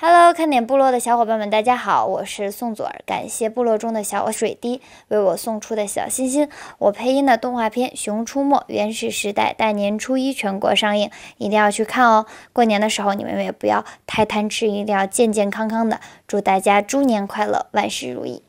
Hello，看点部落的小伙伴们，大家好，我是宋祖儿。感谢部落中的小水滴为我送出的小心心。我配音的动画片《熊出没：原始时代》大年初一全国上映，一定要去看哦。过年的时候你们也不要太贪吃，一定要健健康康的。祝大家猪年快乐，万事如意。